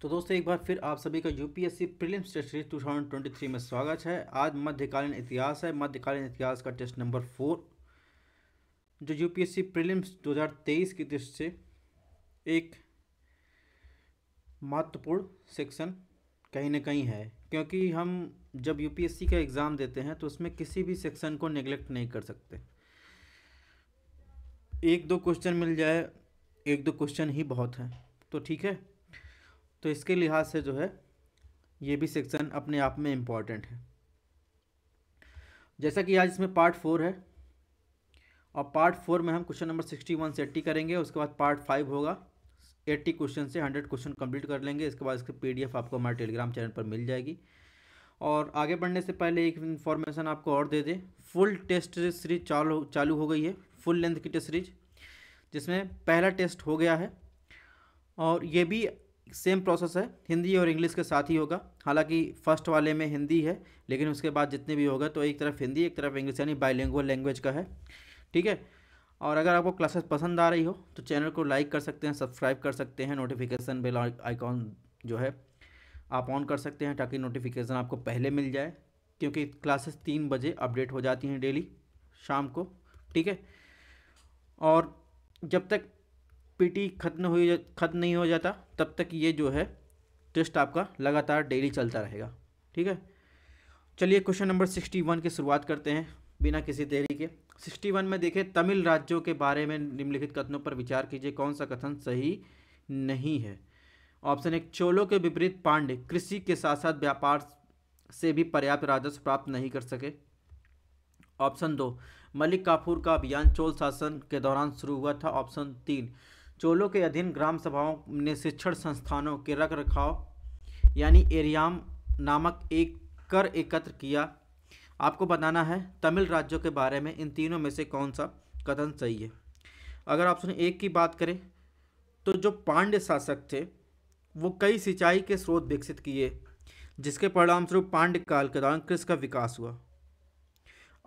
तो दोस्तों एक बार फिर आप सभी का UPSC prelims test series three में स्वागत है आज मध्यकालीन इतिहास है मध्यकालीन इतिहास का टेस्ट नंबर फोर जो यूपीएससी प्रीलिम्स 2023 की दृष्टि से एक महत्वपूर्ण सेक्शन कहीं ना कहीं है क्योंकि हम जब यूपीएससी का एग्ज़ाम देते हैं तो उसमें किसी भी सेक्शन को निगलेक्ट नहीं कर सकते एक दो क्वेश्चन मिल जाए एक दो क्वेश्चन ही बहुत है तो ठीक है तो इसके लिहाज से जो है ये भी सेक्शन अपने आप में इम्पॉर्टेंट है जैसा कि आज इसमें पार्ट फोर है और पार्ट फोर में हम क्वेश्चन नंबर सिक्सटी वन से एट्टी करेंगे उसके बाद पार्ट फाइव होगा एट्टी क्वेश्चन से हंड्रेड क्वेश्चन कंप्लीट कर लेंगे इसके बाद इसके पीडीएफ आपको हमारे टेलीग्राम चैनल पर मिल जाएगी और आगे बढ़ने से पहले एक इन्फॉर्मेशन आपको और दे दें फुल टेस्ट सीरीज चालू चालू हो गई है फुल लेंथ की टेस्ट सीरीज जिसमें पहला टेस्ट हो गया है और ये भी सेम प्रोसेस है हिंदी और इंग्लिश के साथ ही होगा हालांकि फर्स्ट वाले में हिंदी है लेकिन उसके बाद जितने भी होगा तो एक तरफ हिंदी एक तरफ इंग्लिश यानी बाईलैंगुअल लैंग्वेज का है ठीक है और अगर आपको क्लासेस पसंद आ रही हो तो चैनल को लाइक कर सकते हैं सब्सक्राइब कर सकते हैं नोटिफिकेशन बेल आइकॉन जो है आप ऑन कर सकते हैं ताकि नोटिफिकेशन आपको पहले मिल जाए क्योंकि क्लासेस तीन बजे अपडेट हो जाती हैं डेली शाम को ठीक है और जब तक पीटी खत्म हो खत्म नहीं हो जाता तब तक ये जो है टेस्ट आपका लगातार डेली चलता रहेगा ठीक है चलिए क्वेश्चन नंबर सिक्सटी वन की शुरुआत करते हैं बिना किसी देरी के सिक्सटी वन में देखें तमिल राज्यों के बारे में निम्नलिखित कथनों पर विचार कीजिए कौन सा कथन सही नहीं है ऑप्शन एक चोलों के विपरीत पांडे कृषि के साथ साथ व्यापार से भी पर्याप्त राजस्व प्राप्त नहीं कर सके ऑप्शन दो मलिक काफूर का अभियान चोल शासन के दौरान शुरू हुआ था ऑप्शन तीन चोलों के अधीन ग्राम सभाओं ने शिक्षण संस्थानों के रख रखाव यानी एरियाम नामक एक कर एकत्र किया आपको बताना है तमिल राज्यों के बारे में इन तीनों में से कौन सा कथन सही है अगर सुन एक की बात करें तो जो पांड्य शासक थे वो कई सिंचाई के स्रोत विकसित किए जिसके परिणामस्वरूप पांड्य काल के दौरान कृषि का विकास हुआ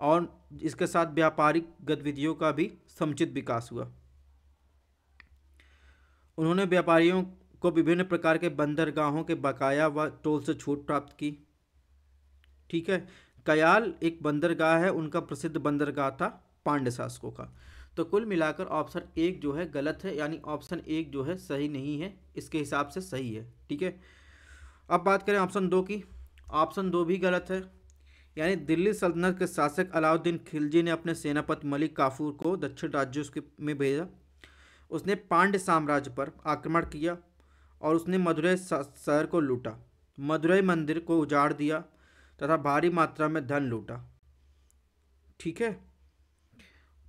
और इसके साथ व्यापारिक गतिविधियों का भी समुचित विकास हुआ उन्होंने व्यापारियों को विभिन्न प्रकार के बंदरगाहों के बकाया व टोल से छूट प्राप्त की ठीक है कयाल एक बंदरगाह है उनका प्रसिद्ध बंदरगाह था पांड्य शासकों का तो कुल मिलाकर ऑप्शन एक जो है गलत है यानी ऑप्शन एक जो है सही नहीं है इसके हिसाब से सही है ठीक है अब बात करें ऑप्शन दो की ऑप्शन दो भी गलत है यानी दिल्ली सल्तनत के शासक अलाउद्दीन खिलजी ने अपने सेनापति मलिक काफूर को दक्षिण राज्यों के में भेजा उसने पांड्य साम्राज्य पर आक्रमण किया और उसने मदुरै शहर को लूटा मदुरै मंदिर को उजाड़ दिया तथा भारी मात्रा में धन लूटा ठीक है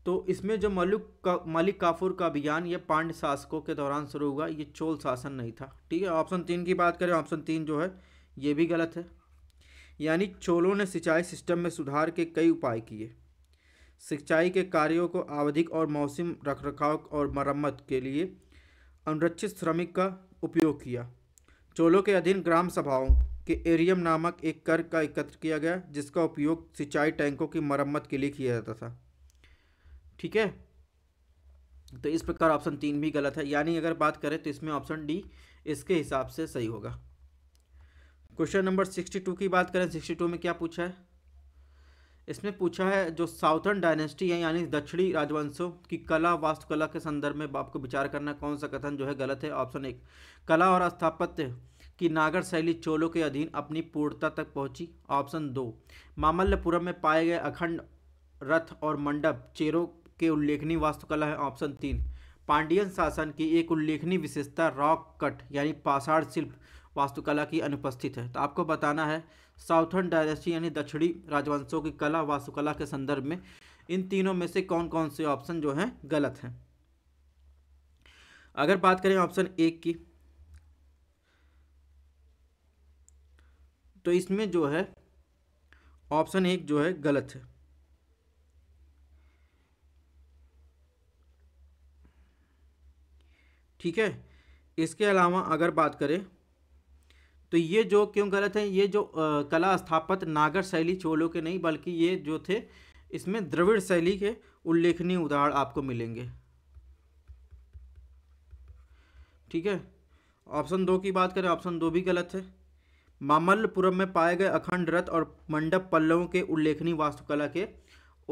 तो इसमें जो मलुक का मलिक काफूर का अभियान यह पांड्य शासकों के दौरान शुरू हुआ ये चोल शासन नहीं था ठीक है ऑप्शन तीन की बात करें ऑप्शन तीन जो है ये भी गलत है यानी चोलों ने सिंचाई सिस्टम में सुधार के कई उपाय किए सिंचाई के कार्यों को आवधिक और मौसम रखरखाव और मरम्मत के लिए अनुरक्षित श्रमिक का उपयोग किया चोलों के अधीन ग्राम सभाओं के एरियम नामक एक कर का एकत्र किया गया जिसका उपयोग सिंचाई टैंकों की मरम्मत के लिए किया जाता था ठीक है तो इस प्रकार ऑप्शन तीन भी गलत है यानी अगर बात करें तो इसमें ऑप्शन डी इसके हिसाब से सही होगा क्वेश्चन नंबर सिक्सटी टू की बात करें सिक्सटी टू में क्या पूछा है इसमें पूछा है जो साउथर्न डायनेस्टी है यानी दक्षिणी राजवंशों की कला वास्तुकला के संदर्भ में आपको विचार करना कौन सा कथन जो है गलत है ऑप्शन एक कला और स्थापत्य की नागर शैली चोलों के अधीन अपनी पूर्णता तक पहुंची ऑप्शन दो मामल्लपुरम में पाए गए अखंड रथ और मंडप चेरों के उल्लेखनीय वास्तुकला है ऑप्शन तीन पांडियन शासन की एक उल्लेखनीय विशेषता रॉक कट यानी पाषाण शिल्प वास्तुकला की अनुपस्थित है तो आपको बताना है साउथर्न डायनेस्टी यानी दक्षिणी राजवंशों की कला वास्तुकला के संदर्भ में इन तीनों में से कौन कौन से ऑप्शन जो हैं गलत हैं अगर बात करें ऑप्शन एक की तो इसमें जो है ऑप्शन एक जो है गलत है ठीक है इसके अलावा अगर बात करें तो ये जो क्यों गलत है ये जो आ, कला स्थापत नागर शैली चोलों के नहीं बल्कि ये जो थे इसमें द्रविड़ शैली के उल्लेखनीय उदाहरण आपको मिलेंगे ठीक है ऑप्शन दो की बात करें ऑप्शन दो भी गलत है मामल्लपुरम में पाए गए अखंड रथ और मंडप पल्लवों के उल्लेखनीय वास्तुकला के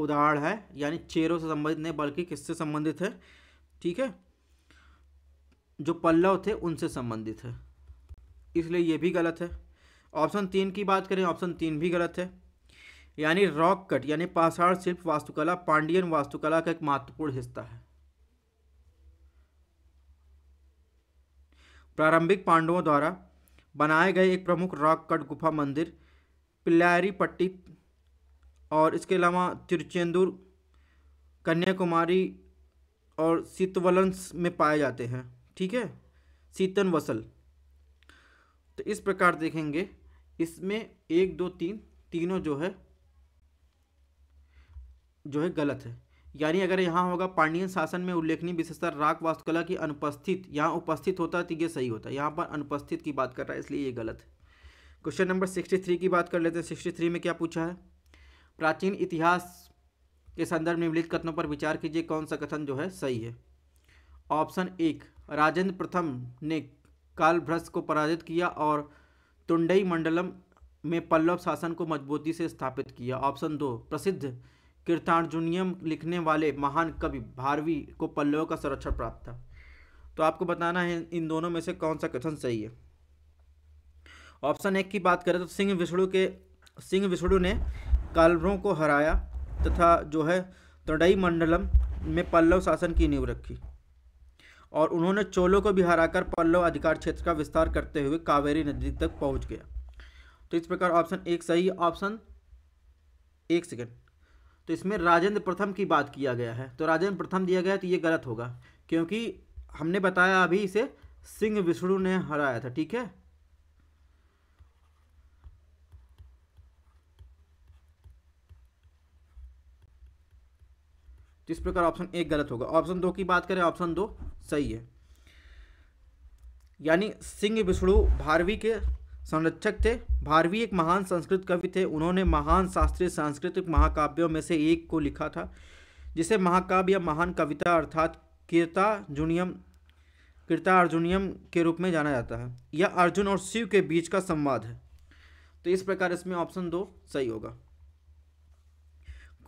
उदाहरण है यानी चेरों से संबंधित नहीं बल्कि किससे संबंधित है ठीक है जो पल्लव थे उनसे संबंधित है इसलिए ये भी गलत है ऑप्शन तीन की बात करें ऑप्शन तीन भी गलत है यानी रॉक कट यानी पाषाण शिल्प वास्तुकला पांडियन वास्तुकला का एक महत्वपूर्ण हिस्सा है प्रारंभिक पांडवों द्वारा बनाए गए एक प्रमुख रॉक कट गुफा मंदिर पट्टी और इसके अलावा तिरचेंदुर कन्याकुमारी और सीतवलंस में पाए जाते हैं ठीक है सीतन वसल तो इस प्रकार देखेंगे इसमें एक दो तीन तीनों जो है जो है गलत है यानी अगर यहाँ होगा पांडियन शासन में उल्लेखनीय विशेषता राग वास्तुकला की अनुपस्थित यहाँ उपस्थित होता तो ये सही होता है यहाँ पर अनुपस्थित की बात कर रहा है इसलिए ये गलत है क्वेश्चन नंबर सिक्सटी थ्री की बात कर लेते हैं सिक्सटी थ्री में क्या पूछा है प्राचीन इतिहास के संदर्भ में निम्नलिखित कथनों पर विचार कीजिए कौन सा कथन जो है सही है ऑप्शन एक राजेंद्र प्रथम ने कालभ्रष्ट को पराजित किया और तुंडई मंडलम में पल्लव शासन को मजबूती से स्थापित किया ऑप्शन दो प्रसिद्ध कीर्तार्जुनियम लिखने वाले महान कवि भारवी को पल्लव का संरक्षण प्राप्त था तो आपको बताना है इन दोनों में से कौन सा कथन सही है ऑप्शन एक की बात करें तो सिंह विष्णु के सिंह विष्णु ने कालभ्रों को हराया तथा जो है तोडई मंडलम में पल्लव शासन की नींव रखी और उन्होंने चोलों को भी हराकर पल्लव अधिकार क्षेत्र का विस्तार करते हुए कावेरी नदी तक पहुंच गया तो इस प्रकार ऑप्शन एक सही है ऑप्शन एक सेकेंड तो इसमें राजेंद्र प्रथम की बात किया गया है तो राजेंद्र प्रथम दिया गया तो ये गलत होगा क्योंकि हमने बताया अभी इसे सिंह विष्णु ने हराया था ठीक है तो इस प्रकार ऑप्शन एक गलत होगा ऑप्शन दो की बात करें ऑप्शन दो सही है यानी सिंह विष्णु भारवी के संरक्षक थे भारवी एक महान संस्कृत कवि थे उन्होंने महान शास्त्रीय सांस्कृतिक महाकाव्यों में से एक को लिखा था जिसे महाकाव्य या महान कविता अर्थात कीर्ता जूनियम कीर्ता अर्जुनियम के रूप में जाना जाता है यह अर्जुन और शिव के बीच का संवाद है तो इस प्रकार इसमें ऑप्शन दो सही होगा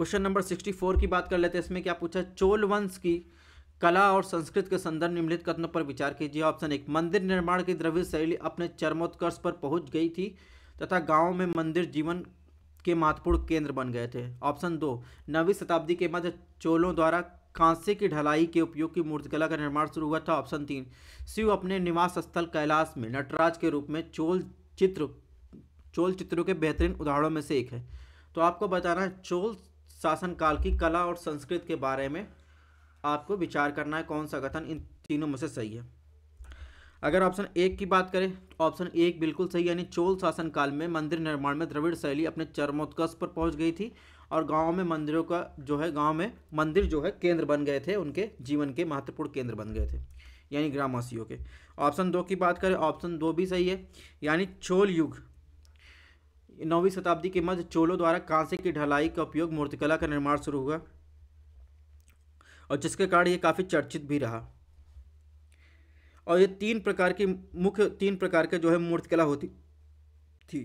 क्वेश्चन नंबर सिक्सटी फोर की बात कर लेते हैं इसमें क्या पूछा चोल वंश की कला और संस्कृत के संदर्भ निम्नलिखित कथनों पर विचार कीजिए ऑप्शन एक मंदिर निर्माण की द्रव्य शैली अपने चरमोत्कर्ष पर पहुंच गई थी तथा गाँव में मंदिर जीवन के महत्वपूर्ण केंद्र बन गए थे ऑप्शन दो नवीं शताब्दी के मध्य चोलों द्वारा कांसे की ढलाई के उपयोग की मूर्तिकला का निर्माण शुरू हुआ था ऑप्शन तीन शिव अपने निवास स्थल कैलाश में नटराज के रूप में चोल चित्र चोल चित्रों के बेहतरीन उदाहरणों में से एक है तो आपको बताना है चोल शासनकाल की कला और संस्कृत के बारे में आपको विचार करना है कौन सा कथन इन तीनों में से सही है अगर ऑप्शन एक की बात करें तो ऑप्शन एक बिल्कुल सही यानी चोल शासनकाल में मंदिर निर्माण में द्रविड़ शैली अपने चरमोत्कर्ष पर पहुंच गई थी और गांव में मंदिरों का जो है गांव में मंदिर जो है केंद्र बन गए थे उनके जीवन के महत्वपूर्ण केंद्र बन गए थे यानी ग्रामवासियों के ऑप्शन दो की बात करें ऑप्शन दो भी सही है यानी चोल युग नौवीं शताब्दी के मध्य चोलों द्वारा कांसे की ढलाई का उपयोग मूर्तिकला का निर्माण शुरू हुआ और जिसके कारण ये काफ़ी चर्चित भी रहा और ये तीन प्रकार की मुख्य तीन प्रकार के जो है मूर्तिकला होती थी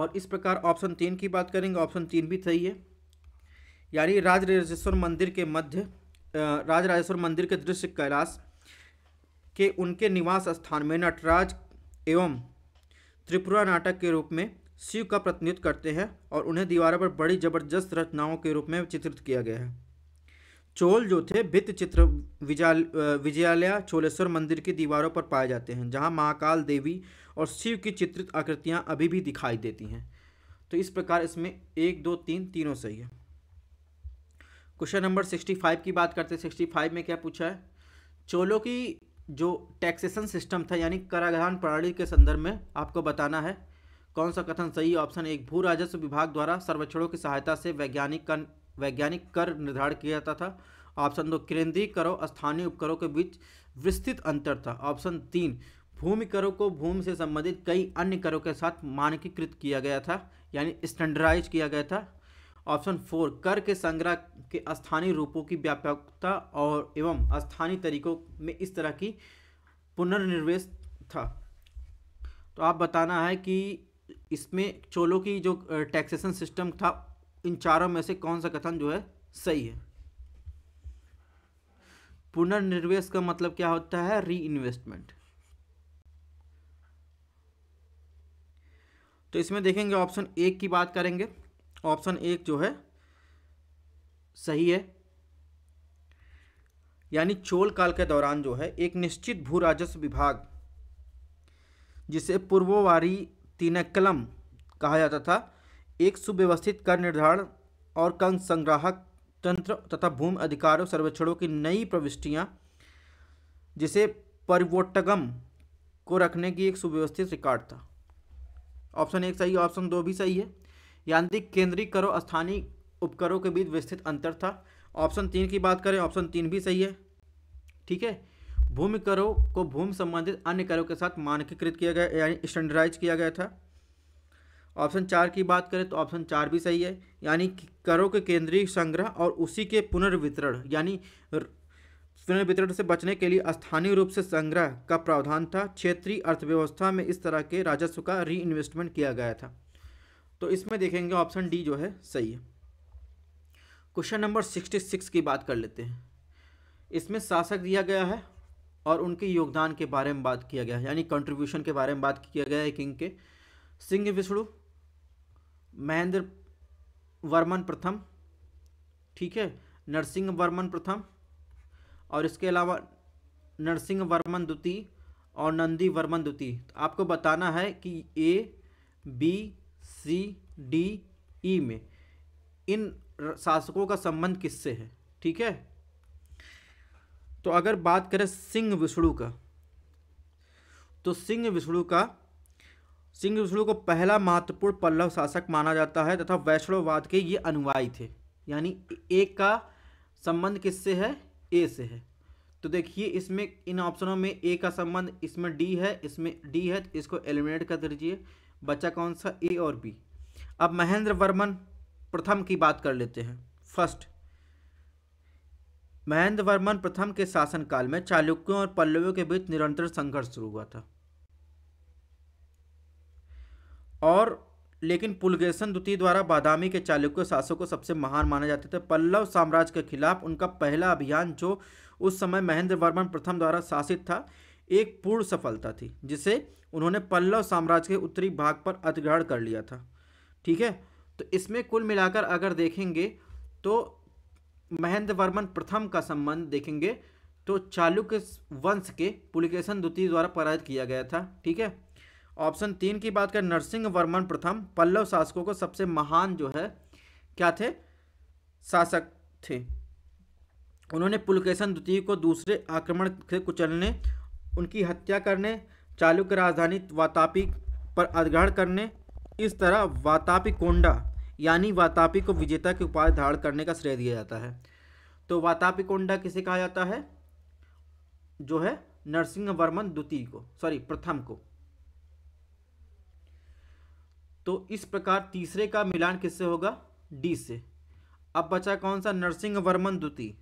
और इस प्रकार ऑप्शन तीन की बात करेंगे ऑप्शन तीन भी सही है यानी राजरेजेश्वर राजेश्वर मंदिर के मध्य राजराजेश्वर मंदिर के दृश्य कैलाश के उनके निवास स्थान में नटराज एवं त्रिपुरा नाटक के रूप में शिव का प्रतिनिधित्व करते हैं और उन्हें दीवारों पर बड़ी जबरदस्त रचनाओं के रूप में चित्रित किया गया है चोल जो थे भित्त चित्र विजयालय चोलेश्वर मंदिर की दीवारों पर पाए जाते हैं जहां महाकाल देवी और शिव की चित्रित आकृतियां अभी भी दिखाई देती हैं तो इस प्रकार इसमें एक दो तीन तीनों सही है क्वेश्चन नंबर सिक्सटी फाइव की बात करते हैं सिक्सटी फाइव में क्या पूछा है चोलों की जो टैक्सेशन सिस्टम था यानी कराधान प्रणाली के संदर्भ में आपको बताना है कौन सा कथन सही ऑप्शन एक भू राजस्व विभाग द्वारा सर्वेक्षणों की सहायता से वैज्ञानिक कर वैज्ञानिक कर निर्धारण किया जाता था ऑप्शन दो केंद्रीय करों स्थानीय उपकरों के बीच विस्तृत अंतर था ऑप्शन तीन भूमि करों को भूमि से संबंधित कई अन्य करों के साथ मानकीकृत किया गया था यानी स्टैंडर्डाइज किया गया था ऑप्शन फोर कर के संग्रह के स्थानीय रूपों की व्यापकता और एवं स्थानीय तरीकों में इस तरह की पुनर्निवेश था तो आप बताना है कि इसमें चोलों की जो टैक्सेशन सिस्टम था इन चारों में से कौन सा कथन जो है सही है पुनर्निवेश का मतलब क्या होता है री इन्वेस्टमेंट तो इसमें देखेंगे ऑप्शन एक की बात करेंगे ऑप्शन एक जो है सही है यानी चोल काल के दौरान जो है एक निश्चित भू राजस्व विभाग जिसे पूर्ववारी तीनकलम कहा जाता था एक सुव्यवस्थित कर निर्धारण और कर संग्राहक तंत्र तथा भूमि अधिकारों सर्वेक्षणों की नई प्रविष्टियाँ जिसे परिवोटगम को रखने की एक सुव्यवस्थित रिकॉर्ड था ऑप्शन एक सही ऑप्शन दो भी सही है यांत्रिक करो स्थानीय उपकरों के बीच विस्तृत अंतर था ऑप्शन तीन की बात करें ऑप्शन तीन भी सही है ठीक है भूमि करों को भूमि संबंधित अन्य करों के साथ मानकीकृत किया गया यानी स्टैंडर्डाइज किया गया था ऑप्शन चार की बात करें तो ऑप्शन चार भी सही है यानी करों के केंद्रीय संग्रह और उसी के पुनर्वितरण यानी पुनर्वितरण से बचने के लिए स्थानीय रूप से संग्रह का प्रावधान था क्षेत्रीय अर्थव्यवस्था में इस तरह के राजस्व का रीइन्वेस्टमेंट किया गया था तो इसमें देखेंगे ऑप्शन डी जो है सही है क्वेश्चन नंबर सिक्सटी सिक्स की बात कर लेते हैं इसमें शासक दिया गया है और उनके योगदान के बारे में बात किया गया है यानी कंट्रीब्यूशन के बारे में बात किया गया है किंग के सिंह विष्णु महेंद्र वर्मन प्रथम ठीक है नरसिंह वर्मन प्रथम और इसके अलावा नरसिंह वर्मन द्वितीय और नंदी वर्मन द्वितीय तो आपको बताना है कि A B C D E में इन शासकों का संबंध किससे है ठीक है तो अगर बात करें सिंह विष्णु का तो सिंह विष्णु का सिंह विष्णु को पहला महत्वपूर्ण पल्लव शासक माना जाता है तथा वैष्णववाद के ये अनुवायी थे यानी एक का संबंध किससे है ए से है तो देखिए इसमें इन ऑप्शनों में ए का संबंध इसमें डी है इसमें डी है तो इसको एलिमिनेट कर दीजिए बचा कौन सा ए और बी अब महेंद्र वर्मन प्रथम की बात कर लेते हैं फर्स्ट महेंद्र वर्मन प्रथम के शासनकाल में चालुक्यों और पल्लवों के बीच निरंतर संघर्ष शुरू हुआ था और लेकिन पुलगेशन द्वितीय द्वारा बादामी के चालुक्य शासकों को सबसे महान माने जाते थे पल्लव साम्राज्य के खिलाफ उनका पहला अभियान जो उस समय महेंद्र वर्मन प्रथम द्वारा शासित था एक पूर्ण सफलता थी जिसे उन्होंने पल्लव साम्राज्य के उत्तरी भाग पर अधिग्रहण कर लिया था ठीक है तो इसमें कुल मिलाकर अगर देखेंगे तो महेंद्र वर्मन प्रथम का संबंध देखेंगे तो चालुक्य वंश के पुलिकेशन द्वितीय द्वारा पराजित किया गया था ठीक है ऑप्शन तीन की बात करें नरसिंह वर्मन प्रथम पल्लव शासकों को सबसे महान जो है क्या थे शासक थे उन्होंने पुलकेशन द्वितीय को दूसरे आक्रमण से कुचलने उनकी हत्या करने चालुक्य राजधानी वातापी पर अधिग्रहण करने इस तरह वातापी कोंडा यानी वातापी को विजेता के उपाय धारण करने का श्रेय दिया जाता है तो वातापी कोंडा किसे कहा जाता है जो है नरसिंह वर्मन द्वितीय को सॉरी प्रथम को तो इस प्रकार तीसरे का मिलान किससे होगा डी से अब बचा कौन सा नरसिंह वर्मन द्वितीय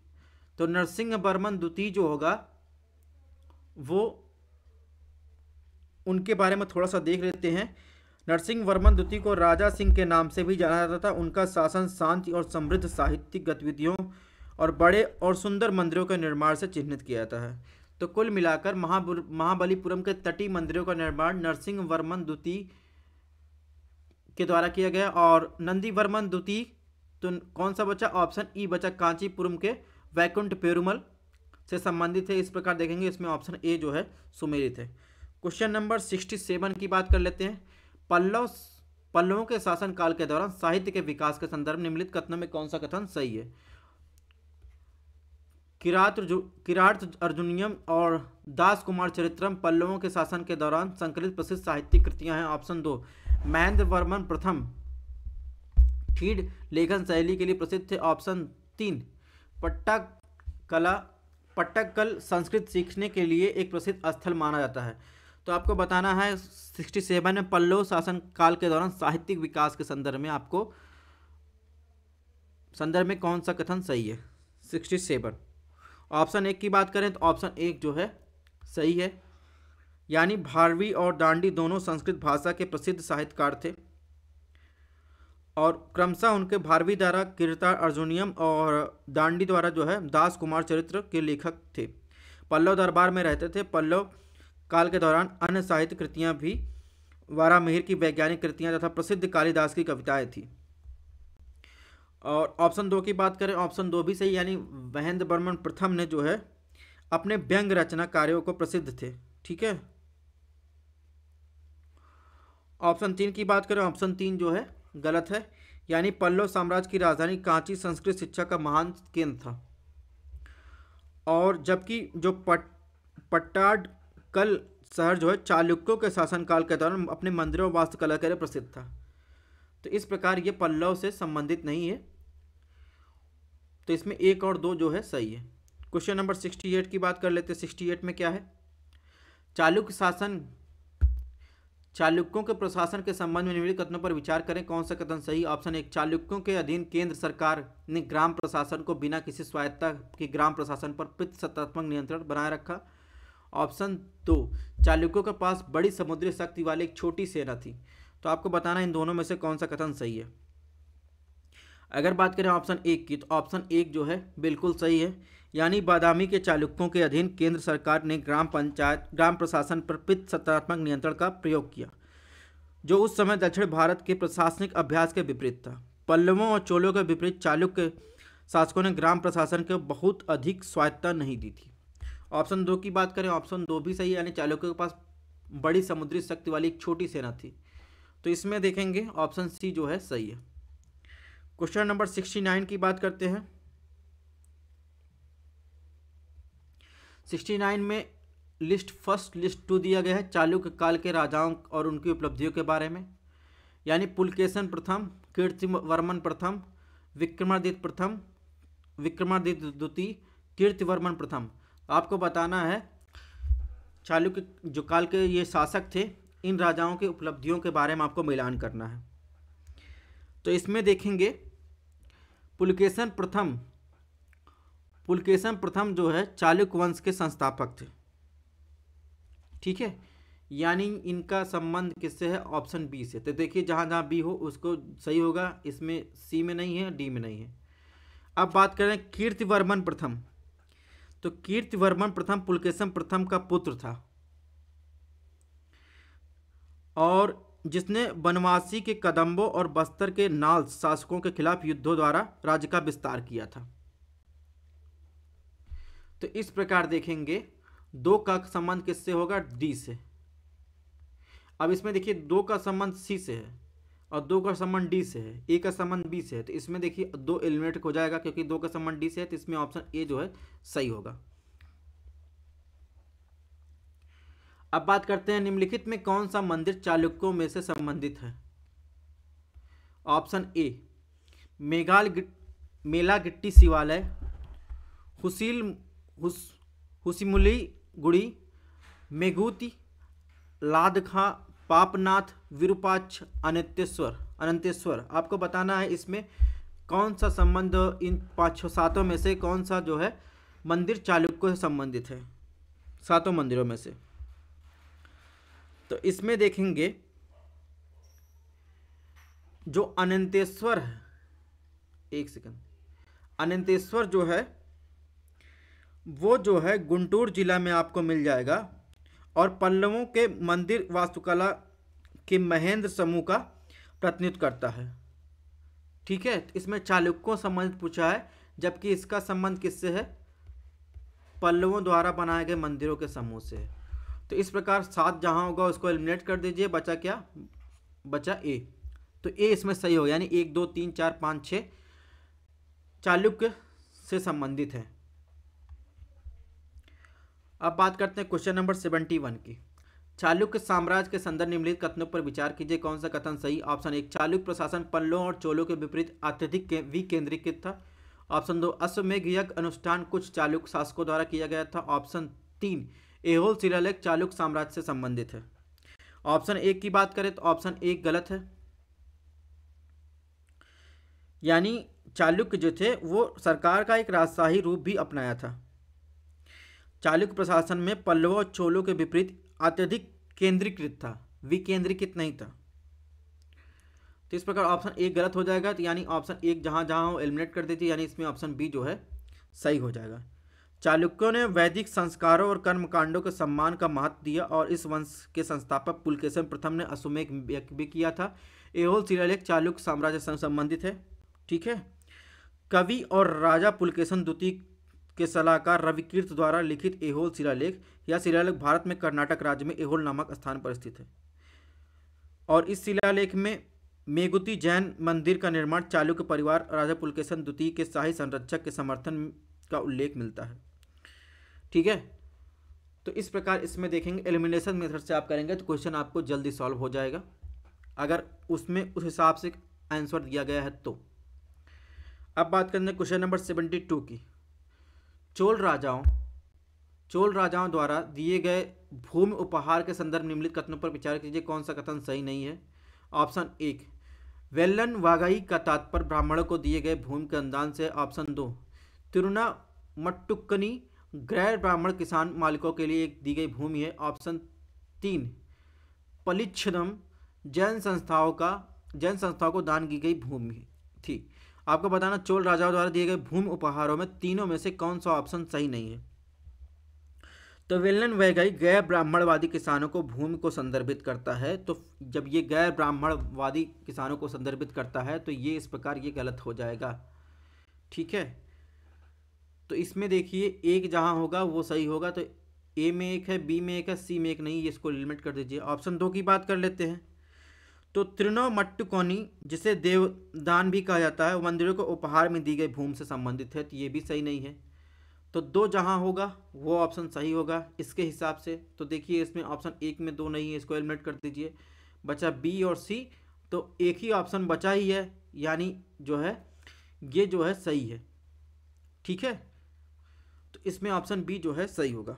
तो नरसिंह वर्मन द्वितीय जो होगा वो उनके बारे में थोड़ा सा देख लेते हैं नरसिंह वर्मन द्वितीय को राजा सिंह के नाम से भी जाना जाता था उनका शासन शांति और समृद्ध साहित्यिक गतिविधियों और बड़े और सुंदर मंदिरों के निर्माण से चिन्हित किया जाता है तो कुल मिलाकर महाबलीपुरम के तटीय मंदिरों का निर्माण नरसिंह वर्मन द्वितीय के द्वारा किया गया और नंदी वर्मन द्वितीय तो कौन सा बचा ऑप्शन ई बचा कांचीपुरम के वैकुंठ पेरुमल से संबंधित है इस प्रकार देखेंगे इसमें ऑप्शन ए जो है सुमेरित है क्वेश्चन नंबर सिक्सटी सेवन की बात कर लेते हैं पल्लव पल्लवों के शासनकाल के दौरान साहित्य के विकास के संदर्भ निम्नलिखित कथनों में कौन सा कथन सही है किरात अर्जुनियम और दास कुमार चरित्रम पल्लवों के शासन के दौरान संकलित प्रसिद्ध साहित्यिक कृतियां हैं ऑप्शन दो महेंद्र वर्मन प्रथम ठीड लेखन शैली के लिए प्रसिद्ध थे ऑप्शन तीन पट्टा कला पट्टकल संस्कृत सीखने के लिए एक प्रसिद्ध स्थल माना जाता है तो आपको बताना है 67 में पल्लव शासन काल के दौरान साहित्यिक विकास के संदर्भ में आपको संदर्भ में कौन सा कथन सही है 67 ऑप्शन एक की बात करें तो ऑप्शन एक जो है सही है यानी भारवी और दांडी दोनों संस्कृत भाषा के प्रसिद्ध साहित्यकार थे और क्रमशः उनके भारवी द्वारा कीर्ता अर्जुनियम और दांडी द्वारा जो है दास कुमार चरित्र के लेखक थे पल्लव दरबार में रहते थे पल्लव काल के दौरान अन्य साहित्य कृतियाँ भी वारा मिहिर की वैज्ञानिक कृतियाँ तथा प्रसिद्ध कालिदास की कविताएँ थी और ऑप्शन दो की बात करें ऑप्शन दो भी सही यानी महेंद्र बर्मन प्रथम ने जो है अपने व्यंग रचना कार्यों को प्रसिद्ध थे ठीक है ऑप्शन तीन की बात करें ऑप्शन तीन जो है गलत है यानी पल्लव साम्राज्य की राजधानी कांची संस्कृत शिक्षा का महान केंद्र था और जबकि जो पट पट्टाड कल शहर जो है चालुक्यों के शासनकाल के दौरान अपने मंदिरों और वास्तुकला के लिए प्रसिद्ध था तो इस प्रकार ये पल्लव से संबंधित नहीं है तो इसमें एक और दो जो है सही है क्वेश्चन नंबर सिक्सटी एट की बात कर लेते हैं सिक्सटी एट में क्या है चालुक्य शासन चालुक्यों के प्रशासन के संबंध में निम्नलिखित कथनों पर विचार करें कौन सा कथन सही ऑप्शन एक चालुक्यों के अधीन केंद्र सरकार ने ग्राम प्रशासन को बिना किसी स्वायत्ता के ग्राम प्रशासन पर प्रतिसत्तात्मक नियंत्रण बनाए रखा ऑप्शन दो चालुक्यों के पास बड़ी समुद्री शक्ति वाली एक छोटी सेना थी तो आपको बताना इन दोनों में से कौन सा कथन सही है अगर बात करें ऑप्शन एक की तो ऑप्शन एक जो है बिल्कुल सही है यानी बादामी के चालुक्यों के अधीन केंद्र सरकार ने ग्राम पंचायत ग्राम प्रशासन पर पित्त सत्तात्मक नियंत्रण का प्रयोग किया जो उस समय दक्षिण भारत के प्रशासनिक अभ्यास के विपरीत था पल्लवों और चोलों के विपरीत चालुक्य शासकों ने ग्राम प्रशासन को बहुत अधिक स्वायत्ता नहीं दी थी ऑप्शन दो की बात करें ऑप्शन दो भी सही यानी चालुक्यों के पास बड़ी समुद्री शक्ति वाली एक छोटी सेना थी तो इसमें देखेंगे ऑप्शन सी जो है सही है क्वेश्चन नंबर सिक्सटी नाइन की बात करते हैं सिक्सटी नाइन में लिस्ट फर्स्ट लिस्ट टू दिया गया है चालुक्य काल के राजाओं और उनकी उपलब्धियों के बारे में यानी पुलकेशन प्रथम कीर्ति वर्मन प्रथम विक्रमादित्य प्रथम विक्रमादित्य द्वितीय कीर्तिवर्मन प्रथम आपको बताना है चालुक्य जो काल के ये शासक थे इन राजाओं की उपलब्धियों के बारे में आपको मिलान करना है तो इसमें देखेंगे पुलकेशन प्रथम पुलकेशन प्रथम जो है चालुक्य वंश के संस्थापक थे ठीक है यानी इनका संबंध किससे है ऑप्शन बी से तो देखिए जहाँ जहाँ बी हो उसको सही होगा इसमें सी में नहीं है डी में नहीं है अब बात करें कीर्तिवर्मन प्रथम तो कीर्तिवर्मन प्रथम पुलकेशन प्रथम का पुत्र था और जिसने बनवासी के कदम्बों और बस्तर के नाल शासकों के खिलाफ युद्धों द्वारा राज्य का विस्तार किया था तो इस प्रकार देखेंगे दो का संबंध किससे होगा डी से अब इसमें देखिए दो का संबंध सी से है और दो का संबंध डी से है ए का संबंध बी से है तो इसमें देखिए दो एलिमिनेट हो जाएगा क्योंकि दो का संबंध डी से है तो इसमें ऑप्शन ए जो है सही होगा अब बात करते हैं निम्नलिखित में कौन सा मंदिर चालुक्यों में से संबंधित है ऑप्शन ए मेघाल मेला गिट्टी शिवालय हुसील हुस हुसिमुली गुड़ी मेघूति लादखा पापनाथ विरूपाक्ष अनंतेश्वर अनंतेश्वर आपको बताना है इसमें कौन सा संबंध इन पाँच सातों में से कौन सा जो है मंदिर चालुक्य से संबंधित है सातों मंदिरों में से तो इसमें देखेंगे जो अनंतेश्वर है एक सेकंड अनंतेश्वर जो है वो जो है गुंटूर ज़िला में आपको मिल जाएगा और पल्लवों के मंदिर वास्तुकला के महेंद्र समूह का प्रतिनिधित्व करता है ठीक है इसमें चालुक्यों संबंधित पूछा है जबकि इसका संबंध किससे है पल्लवों द्वारा बनाए गए मंदिरों के समूह से है तो इस प्रकार सात जहाँ होगा उसको एलिमिनेट कर दीजिए बचा क्या बचा ए तो ए इसमें सही होगा यानी एक दो तीन चार पाँच छः चालुक्य से संबंधित है अब बात करते हैं क्वेश्चन नंबर सेवेंटी वन की चालुक्य साम्राज्य के संदर्भ निम्नलिखित कथनों पर विचार कीजिए कौन सा कथन सही ऑप्शन एक चालुक्य प्रशासन पल्लों और चोलों के विपरीत अत्यधिक विकेंद्रीकृत था ऑप्शन दो अश्वमेघ यज्ञ अनुष्ठान कुछ चालुक्य शासकों द्वारा किया गया था ऑप्शन तीन एहोल शिलालेख चालुक्य साम्राज्य से संबंधित है ऑप्शन एक की बात करें तो ऑप्शन एक गलत है यानी चालुक्य जो थे वो सरकार का एक राजशाही रूप भी अपनाया था चालुक्य प्रशासन में पल्लव और चोलों के विपरीत अत्यधिक केंद्रीकृत था विकेंद्रीकृत नहीं था तो इस प्रकार ऑप्शन ए गलत हो जाएगा तो यानी ऑप्शन एक जहाँ जहाँ हो एलिमिनेट कर देती यानी इसमें ऑप्शन बी जो है सही हो जाएगा चालुक्यों ने वैदिक संस्कारों और कर्मकांडों के सम्मान का महत्व दिया और इस वंश के संस्थापक पुलकेशन प्रथम ने अश्वमेघ भी किया था एहोल शिलालेख चालुक्य साम्राज्य से संबंधित है ठीक है कवि और राजा पुलकेशन द्वितीय के सलाहकार रविकीर्त द्वारा लिखित एहोल शिलालेख यह शिलालेख भारत में कर्नाटक राज्य में एहोल नामक स्थान पर स्थित है और इस शिलालेख में मेगुती जैन मंदिर का निर्माण चालुक्य परिवार राजा पुलकेशन द्वितीय के शाही संरक्षक के समर्थन का उल्लेख मिलता है ठीक है तो इस प्रकार इसमें देखेंगे एलिमिनेशन मेथड से आप करेंगे तो क्वेश्चन आपको जल्दी सॉल्व हो जाएगा अगर उसमें उस हिसाब से आंसर दिया गया है तो अब बात करेंगे क्वेश्चन नंबर सेवेंटी टू की चोल राजाओं चोल राजाओं द्वारा दिए गए भूमि उपहार के संदर्भ निम्नलिखित कथनों पर विचार कीजिए कौन सा कथन सही नहीं है ऑप्शन एक वेल्लन वागाई का तात्पर्य ब्राह्मणों को दिए गए भूमि के अनुदान से ऑप्शन दो तिरुना मट्टुक्कनी गैर ब्राह्मण किसान मालिकों के लिए एक दी गई भूमि है ऑप्शन तीन पलिच्छदम जैन संस्थाओं का जैन संस्थाओं को दान की गई भूमि थी आपको बताना चोल राजाओं द्वारा दिए गए भूमि उपहारों में तीनों में से कौन सा ऑप्शन सही नहीं है तो वेलन वैगई गैर ब्राह्मणवादी किसानों को भूमि को संदर्भित करता है तो जब ये गैर ब्राह्मणवादी किसानों को संदर्भित करता है तो ये इस प्रकार ये गलत हो जाएगा ठीक है तो इसमें देखिए एक जहाँ होगा वो सही होगा तो ए में एक है बी में एक है सी में एक नहीं इसको लिमिट कर दीजिए ऑप्शन दो की बात कर लेते हैं तो मट्टुकोनी जिसे देवदान भी कहा जाता है मंदिरों को उपहार में दी गई भूमि से संबंधित है तो ये भी सही नहीं है तो दो जहाँ होगा वो ऑप्शन सही होगा इसके हिसाब से तो देखिए इसमें ऑप्शन एक में दो नहीं है इसको एलिमिनेट कर दीजिए बचा बी और सी तो एक ही ऑप्शन बचा ही है यानी जो है ये जो है सही है ठीक है तो इसमें ऑप्शन बी जो है सही होगा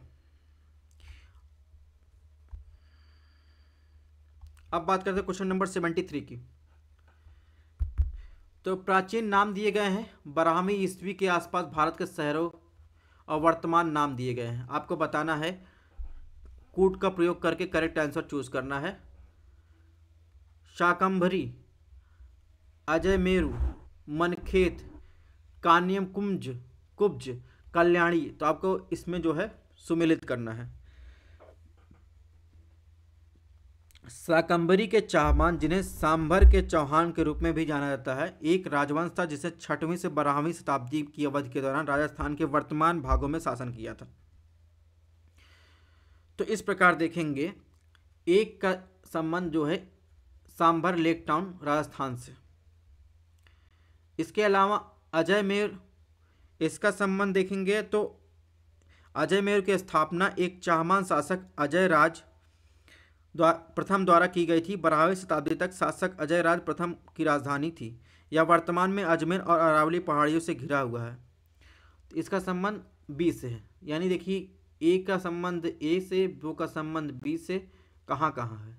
अब बात करते हैं क्वेश्चन नंबर सेवेंटी थ्री की तो प्राचीन नाम दिए गए हैं बारहवीं ईस्वी के आसपास भारत के शहरों और वर्तमान नाम दिए गए हैं आपको बताना है कूट का प्रयोग करके करेक्ट आंसर चूज करना है शाकंभरी अजय मेरू मनखेत कान्यम कुंज कुब्ज कल्याणी तो आपको इसमें जो है सुमिलित करना है शाकंबरी के चौहान जिन्हें सांभर के चौहान के रूप में भी जाना जाता है एक राजवंश था जिसे छठवीं से बारहवीं शताब्दी की अवधि के दौरान राजस्थान के वर्तमान भागों में शासन किया था तो इस प्रकार देखेंगे एक का संबंध जो है सांभर लेक टाउन राजस्थान से इसके अलावा अजय इसका संबंध देखेंगे तो अजय की स्थापना एक चाहमान शासक अजय राज द्वा, प्रथम द्वारा की गई थी बारहवीं शताब्दी तक शासक अजय राज प्रथम की राजधानी थी यह वर्तमान में अजमेर और अरावली पहाड़ियों से घिरा हुआ है तो इसका संबंध बी से है यानी देखिए ए का संबंध ए से दो का संबंध बी से कहाँ कहाँ है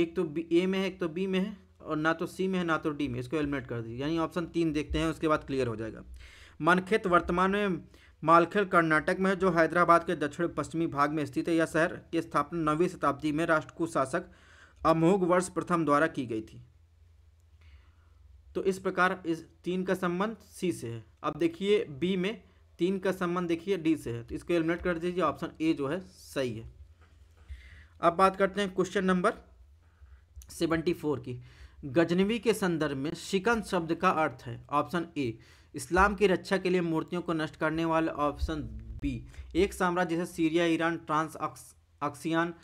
एक तो बी ए में है एक तो बी में है और ना तो सी में है ना तो डी में इसको एलिमिनेट कर दीजिए यानी ऑप्शन तीन देखते हैं उसके बाद क्लियर हो जाएगा मनखेत वर्तमान में मालखेल कर्नाटक में जो हैदराबाद के दक्षिण पश्चिमी भाग में स्थित है यह शहर की स्थापना नवीं शताब्दी में राष्ट्रकूट शासक अमोघ वर्ष प्रथम द्वारा की गई थी तो इस प्रकार इस तीन का संबंध सी से है अब देखिए बी में तीन का संबंध देखिए डी से है तो इसको एलिमिनेट कर दीजिए ऑप्शन ए जो है सही है अब बात करते हैं क्वेश्चन नंबर सेवेंटी फोर की गजनवी के संदर्भ में शिकन शब्द का अर्थ है ऑप्शन ए इस्लाम की रक्षा के लिए मूर्तियों को नष्ट करने वाले ऑप्शन बी एक साम्राज्य जैसे सीरिया ईरान ट्रांस अक्सियान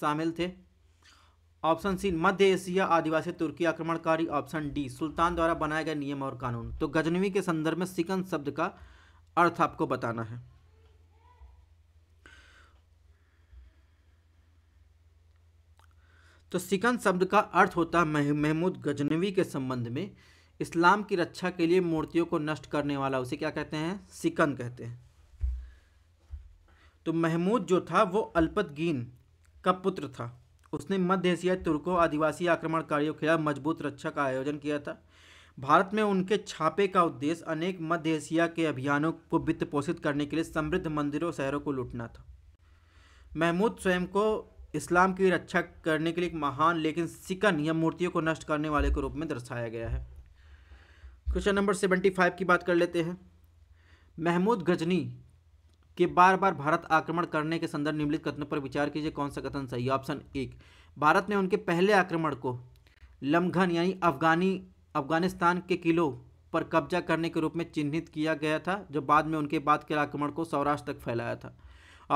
शामिल थे ऑप्शन सी मध्य एशिया आदिवासी तुर्की आक्रमणकारी ऑप्शन डी सुल्तान द्वारा बनाए गए नियम और कानून तो गजनवी के संदर्भ में सिकन शब्द का अर्थ आपको बताना है तो सिकन शब्द का अर्थ होता है महमूद गजनवी के संबंध में इस्लाम की रक्षा के लिए मूर्तियों को नष्ट करने वाला उसे क्या कहते हैं सिकन कहते हैं तो महमूद जो था वो अल्पतगीन का पुत्र था उसने मध्य एशिया तुर्कों आदिवासी आक्रमणकारियों के खिलाफ मजबूत रक्षा का आयोजन किया था भारत में उनके छापे का उद्देश्य अनेक मध्य एशिया के अभियानों को वित्त पोषित करने के लिए समृद्ध मंदिरों शहरों को लूटना था महमूद स्वयं को इस्लाम की रक्षा करने के लिए एक महान लेकिन सिकन या मूर्तियों को नष्ट करने वाले के रूप में दर्शाया गया है क्वेश्चन नंबर सेवेंटी फाइव की बात कर लेते हैं महमूद गजनी के बार बार भारत आक्रमण करने के संदर्भ निम्नलिखित कथनों पर विचार कीजिए कौन सा कथन सही ऑप्शन एक भारत ने उनके पहले आक्रमण को लमघन यानी अफगानी अफगानिस्तान के किलों पर कब्जा करने के रूप में चिन्हित किया गया था जो बाद में उनके बाद के आक्रमण को सौराष्ट्र तक फैलाया था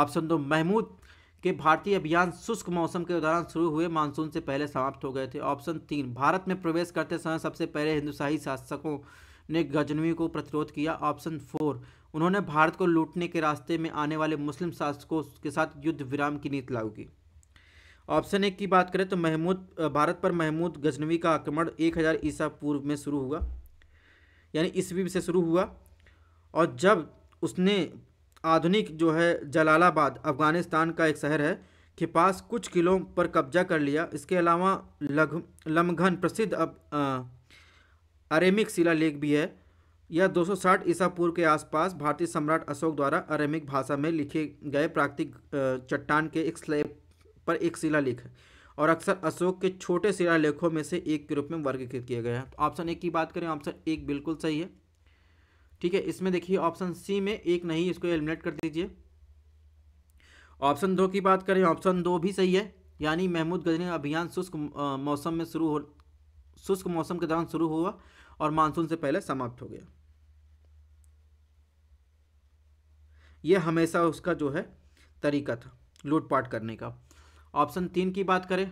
ऑप्शन दो महमूद के भारतीय अभियान शुष्क मौसम के दौरान शुरू हुए मानसून से पहले समाप्त हो गए थे ऑप्शन तीन भारत में प्रवेश करते समय सबसे पहले हिंदुशाही शासकों ने गजनवी को प्रतिरोध किया ऑप्शन फोर उन्होंने भारत को लूटने के रास्ते में आने वाले मुस्लिम शासकों के साथ युद्ध विराम की नीति लागू की ऑप्शन एक की बात करें तो महमूद भारत पर महमूद गजनवी का आक्रमण एक हज़ार ईसा पूर्व में शुरू हुआ यानी ईस्वी से शुरू हुआ और जब उसने आधुनिक जो है जलालाबाद अफ़गानिस्तान का एक शहर है के पास कुछ किलों पर कब्जा कर लिया इसके अलावा लघ लमघन प्रसिद्ध अब अरेमिक शिला लेख भी है यह 260 ईसा पूर्व के आसपास भारतीय सम्राट अशोक द्वारा अरेमिक भाषा में लिखे गए प्राकृतिक चट्टान के एक स्लैब पर एक शिला लेख है और अक्सर अशोक के छोटे शिला लेखों में से एक के रूप में वर्गीकृत किया गया है तो ऑप्शन एक की बात करें ऑप्शन एक बिल्कुल सही है ठीक है इसमें देखिए ऑप्शन सी में एक नहीं इसको एलिमिनेट कर दीजिए ऑप्शन दो की बात करें ऑप्शन दो भी सही है यानी महमूद गजनी अभियान शुष्क मौसम में शुरू हो शुष्क मौसम के दौरान शुरू हुआ और मानसून से पहले समाप्त हो गया यह हमेशा उसका जो है तरीका था लूटपाट करने का ऑप्शन तीन की बात करें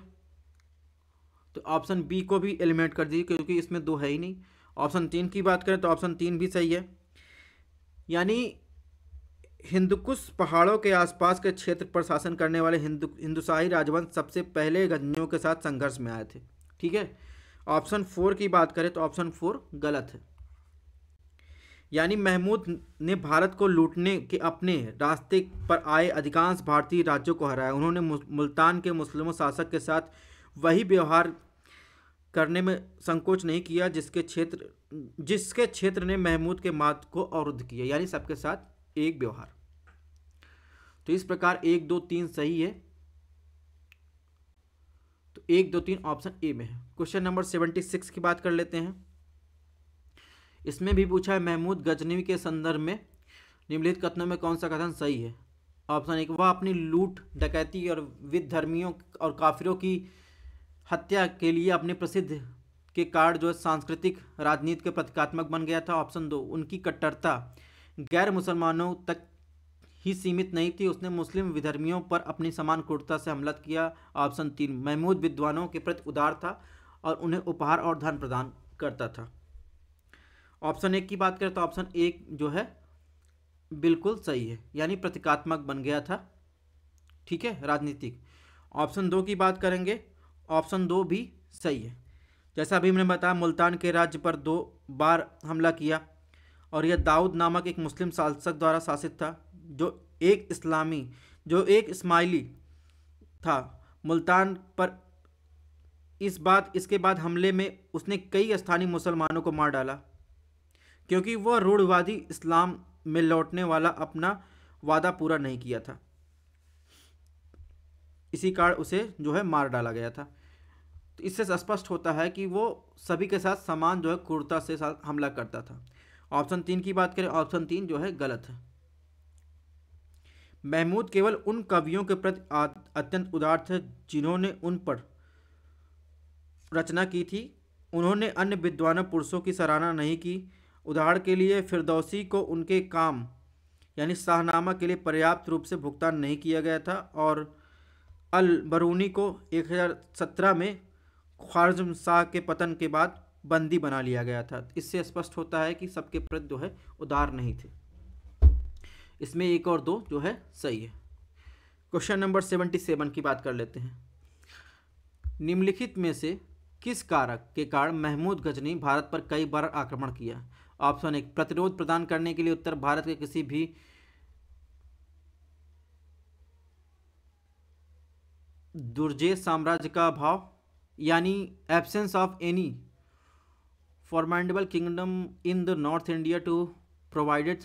तो ऑप्शन बी को भी एलिमिनेट कर दीजिए क्योंकि इसमें दो है ही नहीं ऑप्शन तीन की बात करें तो ऑप्शन तीन भी सही है यानी हिंदुकुश पहाड़ों के आसपास के क्षेत्र पर शासन करने वाले हिंदु हिंदुशाही राजवंश सबसे पहले गजनियों के साथ संघर्ष में आए थे ठीक है ऑप्शन फोर की बात करें तो ऑप्शन फोर गलत है यानी महमूद ने भारत को लूटने के अपने रास्ते पर आए अधिकांश भारतीय राज्यों को हराया उन्होंने मुल्तान के मुस्लिमों शासक के साथ वही व्यवहार करने में संकोच नहीं किया जिसके क्षेत्र जिसके क्षेत्र ने महमूद के मात को अवरुद्ध किया यानी सबके साथ एक व्यवहार तो इस प्रकार एक दो तीन सही है तो एक दो तीन ऑप्शन ए में है क्वेश्चन नंबर सेवेंटी सिक्स की बात कर लेते हैं इसमें भी पूछा है महमूद गजनवी के संदर्भ में निम्नलिखित कथनों में कौन सा कथन सही है ऑप्शन एक वह अपनी लूट डकैती और विधर्मियों और काफिरों की हत्या के लिए अपने प्रसिद्ध के कार्ड जो है सांस्कृतिक राजनीति के प्रतीकात्मक बन गया था ऑप्शन दो उनकी कट्टरता गैर मुसलमानों तक ही सीमित नहीं थी उसने मुस्लिम विधर्मियों पर अपनी समान क्रूरता से हमला किया ऑप्शन तीन महमूद विद्वानों के प्रति उदार था और उन्हें उपहार और धन प्रदान करता था ऑप्शन एक की बात करें तो ऑप्शन एक जो है बिल्कुल सही है यानी प्रतीकात्मक बन गया था ठीक है राजनीतिक ऑप्शन दो की बात करेंगे ऑप्शन दो भी सही है जैसा अभी हमने बताया मुल्तान के राज्य पर दो बार हमला किया और यह दाऊद नामक एक मुस्लिम शासक द्वारा शासित था जो एक इस्लामी जो एक इस्माइली था मुल्तान पर इस बात इसके बाद हमले में उसने कई स्थानीय मुसलमानों को मार डाला क्योंकि वह रूढ़वादी इस्लाम में लौटने वाला अपना वादा पूरा नहीं किया था इसी कारण उसे जो है मार डाला गया था तो इससे स्पष्ट होता है कि वो सभी के साथ समान जो है क्रूरता से साथ हमला करता था ऑप्शन तीन की बात करें ऑप्शन तीन जो है गलत है महमूद केवल उन कवियों के प्रति अत्यंत उदार थे जिन्होंने उन पर रचना की थी उन्होंने अन्य विद्वानों पुरुषों की सराहना नहीं की उदाहरण के लिए फिरदौसी को उनके काम यानी शाहनामा के लिए पर्याप्त रूप से भुगतान नहीं किया गया था और अल बरूनी को 1017 में ख्वारजम शाह के पतन के बाद बंदी बना लिया गया था इससे स्पष्ट होता है कि सबके प्रति जो है उदार नहीं थे इसमें एक और दो जो है सही है क्वेश्चन नंबर सेवेंटी सेवन की बात कर लेते हैं निम्नलिखित में से किस कारक के कारण महमूद गजनी भारत पर कई बार आक्रमण किया ऑप्शन एक प्रतिरोध प्रदान करने के लिए उत्तर भारत के किसी भी दुर्जे साम्राज्य का अभाव यानी absence of any formidable kingdom in the north India to provided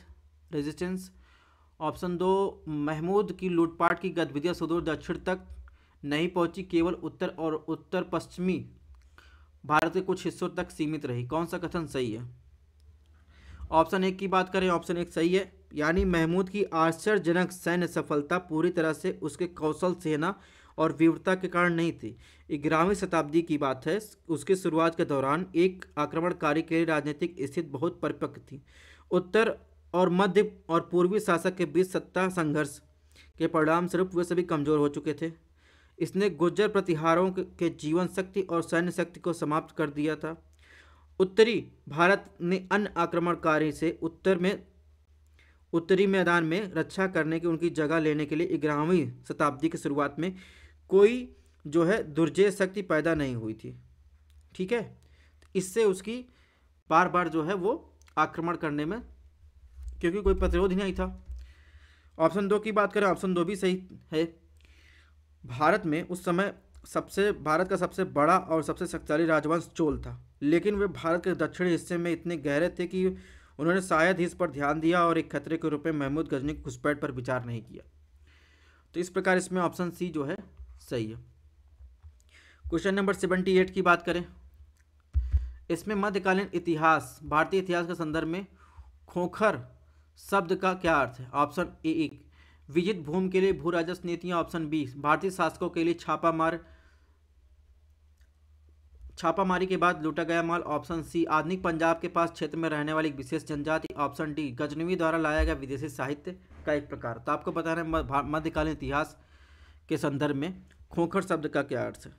resistance option दो महमूद की लूटपाट की गतिविधियां सुदूर दक्षिण तक नहीं पहुंची केवल उत्तर और उत्तर पश्चिमी भारत के कुछ हिस्सों तक सीमित रही कौन सा कथन सही है ऑप्शन एक की बात करें ऑप्शन एक सही है यानी महमूद की आश्चर्यजनक सैन्य सफलता पूरी तरह से उसके कौशल सेना और विवरता के कारण नहीं थी ग्यारहवीं शताब्दी की बात है उसके शुरुआत के दौरान एक आक्रमणकारी के लिए राजनीतिक स्थिति बहुत परिपक्व थी उत्तर और मध्य और पूर्वी शासक के बीच सत्ता संघर्ष के परिणाम स्वरूप वे सभी कमजोर हो चुके थे इसने गुज्जर प्रतिहारों के जीवन शक्ति और सैन्य शक्ति को समाप्त कर दिया था उत्तरी भारत ने अन्य आक्रमणकारी से उत्तर में उत्तरी मैदान में रक्षा करने की उनकी जगह लेने के लिए ग्यारहवीं शताब्दी की शुरुआत में कोई जो है दुर्जय शक्ति पैदा नहीं हुई थी ठीक है इससे उसकी बार बार जो है वो आक्रमण करने में क्योंकि कोई प्रतिरोध ही नहीं था ऑप्शन दो की बात करें ऑप्शन दो भी सही है भारत में उस समय सबसे भारत का सबसे बड़ा और सबसे शक्तिशाली राजवंश चोल था लेकिन वे भारत के दक्षिणी हिस्से में इतने गहरे थे कि उन्होंने शायद ही इस पर ध्यान दिया और एक खतरे के रूप में महमूद गजनी घुसपैठ पर विचार नहीं किया तो इस प्रकार इसमें ऑप्शन सी जो है सही है क्वेश्चन नंबर सेवेंटी एट की बात करें इसमें मध्यकालीन इतिहास भारतीय इतिहास के संदर्भ में खोखर शब्द का क्या अर्थ है ऑप्शन ए एक विजित भूमि के लिए भू राजस्व नीतियां ऑप्शन बी भारतीय शासकों के लिए छापा मार छापामारी के बाद लूटा गया माल ऑप्शन सी आधुनिक पंजाब के पास क्षेत्र में रहने वाली एक विशेष जनजाति ऑप्शन डी गजनवी द्वारा लाया गया विदेशी साहित्य का एक प्रकार तो आपको बता रहे मध्यकालीन इतिहास के संदर्भ में खोखर शब्द का क्या अर्थ है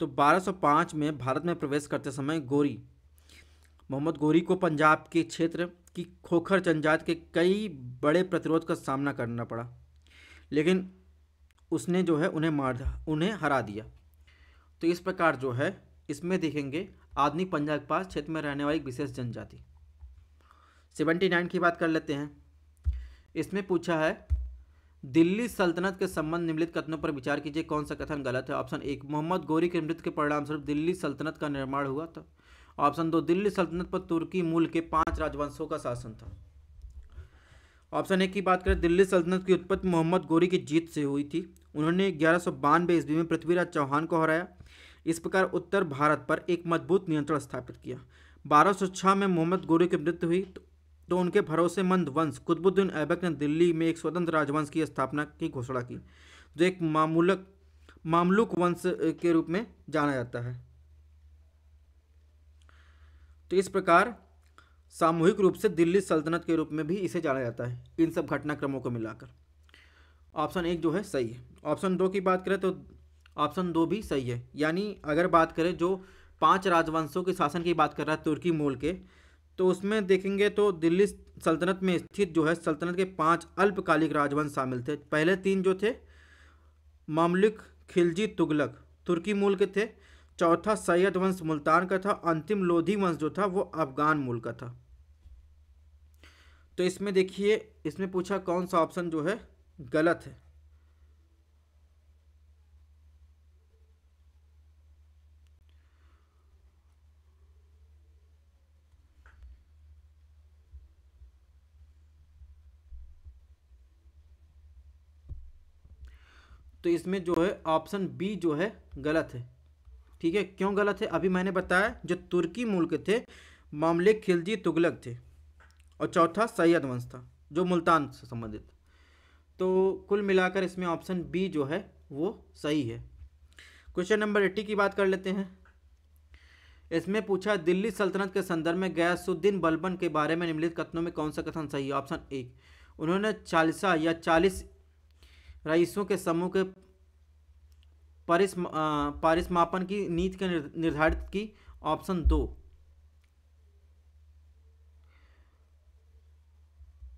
तो 1205 में भारत में प्रवेश करते समय गोरी मोहम्मद गोरी को पंजाब के क्षेत्र की खोखर जनजात के कई बड़े प्रतिरोध का सामना करना पड़ा लेकिन उसने जो है उन्हें मार उन्हें हरा दिया तो इस प्रकार जो है इसमें देखेंगे आधुनिक पंजाब के पास क्षेत्र में रहने वाली विशेष जनजाति सेवेंटी नाइन की बात कर लेते हैं इसमें पूछा है दिल्ली सल्तनत के संबंध निम्नलिखित कथनों पर विचार कीजिए कौन सा कथन गलत है ऑप्शन एक मोहम्मद गोरी के मृत्यु के परिणाम स्वरूप दिल्ली सल्तनत का निर्माण हुआ था ऑप्शन दो दिल्ली सल्तनत पर तुर्की मूल के पांच राजवंशों का शासन था ऑप्शन एक की बात करें दिल्ली सल्तनत की उत्पत्ति मोहम्मद गोरी की जीत से हुई थी उन्होंने ग्यारह सौ ईस्वी में पृथ्वीराज चौहान को हराया इस प्रकार उत्तर भारत पर एक मजबूत नियंत्रण स्थापित किया बारह में मोहम्मद गोरी की मृत्यु हुई तो तो उनके भरोसेमंद वंश कुतुबुद्दीन ऐबक ने दिल्ली में एक स्वतंत्र राजवंश की स्थापना की घोषणा की जो एक मामूलक मामलुक वंश के रूप में जाना जाता है तो इस प्रकार सामूहिक रूप से दिल्ली सल्तनत के रूप में भी इसे जाना जाता है इन सब घटनाक्रमों को मिलाकर ऑप्शन एक जो है सही है ऑप्शन दो की बात करें तो ऑप्शन दो भी सही है यानी अगर बात करें जो पांच राजवंशों के शासन की बात कर रहा है तुर्की मूल के तो उसमें देखेंगे तो दिल्ली सल्तनत में स्थित जो है सल्तनत के पांच अल्पकालिक राजवंश शामिल थे पहले तीन जो थे मामलिक खिलजी तुगलक तुर्की मूल के थे चौथा सैयद वंश मुल्तान का था अंतिम लोधी वंश जो था वो अफगान मूल का था तो इसमें देखिए इसमें पूछा कौन सा ऑप्शन जो है गलत है तो इसमें जो है ऑप्शन बी जो है गलत है ठीक है क्यों गलत है अभी मैंने बताया जो तुर्की मुल्क थे मामले खिलजी तुगलक थे और चौथा सैयद वंश था जो मुल्तान से संबंधित तो कुल मिलाकर इसमें ऑप्शन बी जो है वो सही है क्वेश्चन नंबर एट्टी की बात कर लेते हैं इसमें पूछा दिल्ली सल्तनत के संदर्भ में गयासुद्दीन बलबन के बारे में निम्नलिखित कथनों में कौन सा कथन सही है ऑप्शन एक उन्होंने चालीसा या चालीस रईसों के समूह के परिस परिसमापन की नीति के निर्धारित की ऑप्शन दो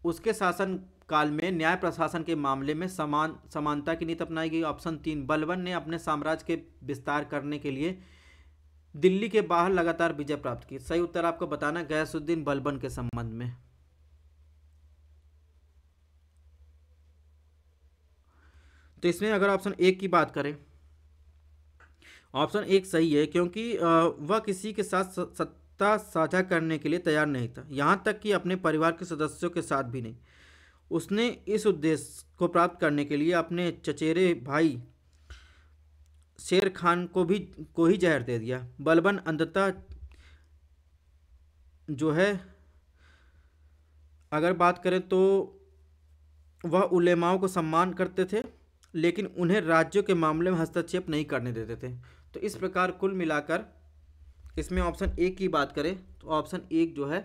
उसके शासन काल में न्याय प्रशासन के मामले में समान समानता की नीति अपनाई गई ऑप्शन तीन बलबन ने अपने साम्राज्य के विस्तार करने के लिए दिल्ली के बाहर लगातार विजय प्राप्त की सही उत्तर आपको बताना गयासुद्दीन बलबन के संबंध में तो इसमें अगर ऑप्शन एक की बात करें ऑप्शन एक सही है क्योंकि वह किसी के साथ सत्ता साझा करने के लिए तैयार नहीं था यहाँ तक कि अपने परिवार के सदस्यों के साथ भी नहीं उसने इस उद्देश्य को प्राप्त करने के लिए अपने चचेरे भाई शेर खान को भी को ही जहर दे दिया बलबन अंधता जो है अगर बात करें तो वह उलेमाओं को सम्मान करते थे लेकिन उन्हें राज्यों के मामले में हस्तक्षेप नहीं करने देते थे तो इस प्रकार कुल मिलाकर इसमें ऑप्शन एक की बात करें तो ऑप्शन एक जो है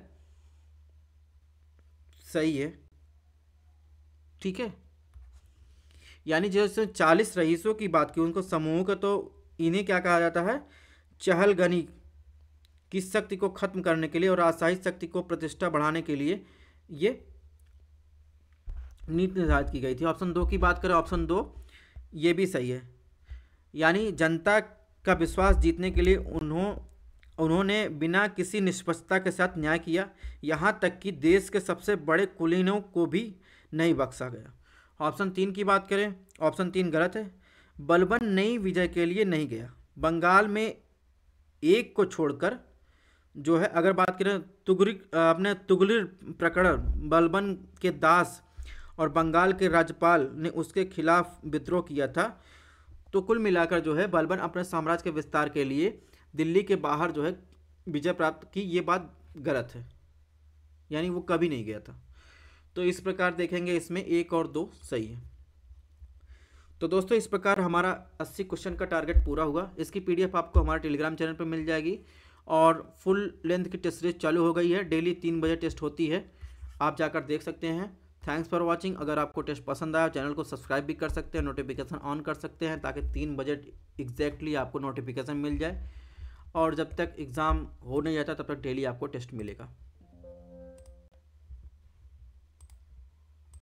सही है ठीक है यानी जैसे चालीस रईसों की बात की उनको समूह का तो इन्हें क्या कहा जाता है चहलगनी की शक्ति को खत्म करने के लिए और आशाही शक्ति को प्रतिष्ठा बढ़ाने के लिए ये नीति निर्धारित की गई थी ऑप्शन दो की बात करें ऑप्शन दो ये भी सही है यानी जनता का विश्वास जीतने के लिए उन्हों उन्होंने बिना किसी निष्पक्षता के साथ न्याय किया यहाँ तक कि देश के सबसे बड़े कुलीनों को भी नहीं बख्शा गया ऑप्शन तीन की बात करें ऑप्शन तीन गलत है बलबन नई विजय के लिए नहीं गया बंगाल में एक को छोड़कर जो है अगर बात करें तुगरी अपने तुगलिर प्रकरण बलबन के दास और बंगाल के राज्यपाल ने उसके खिलाफ विद्रोह किया था तो कुल मिलाकर जो है बलबन अपने साम्राज्य के विस्तार के लिए दिल्ली के बाहर जो है विजय प्राप्त की ये बात गलत है यानी वो कभी नहीं गया था तो इस प्रकार देखेंगे इसमें एक और दो सही है तो दोस्तों इस प्रकार हमारा 80 क्वेश्चन का टारगेट पूरा हुआ इसकी पीडीएफ आपको हमारे टेलीग्राम चैनल पर मिल जाएगी और फुल लेंथ की टेस्ट सीरीज चालू हो गई है डेली तीन बजे टेस्ट होती है आप जाकर देख सकते हैं थैंक्स फॉर वॉचिंग अगर आपको टेस्ट पसंद आया चैनल को सब्सक्राइब भी कर सकते हैं नोटिफिकेशन ऑन कर सकते हैं ताकि तीन बजे एग्जैक्टली आपको नोटिफिकेशन मिल जाए और जब तक एग्ज़ाम हो नहीं जाता तब तक डेली आपको टेस्ट मिलेगा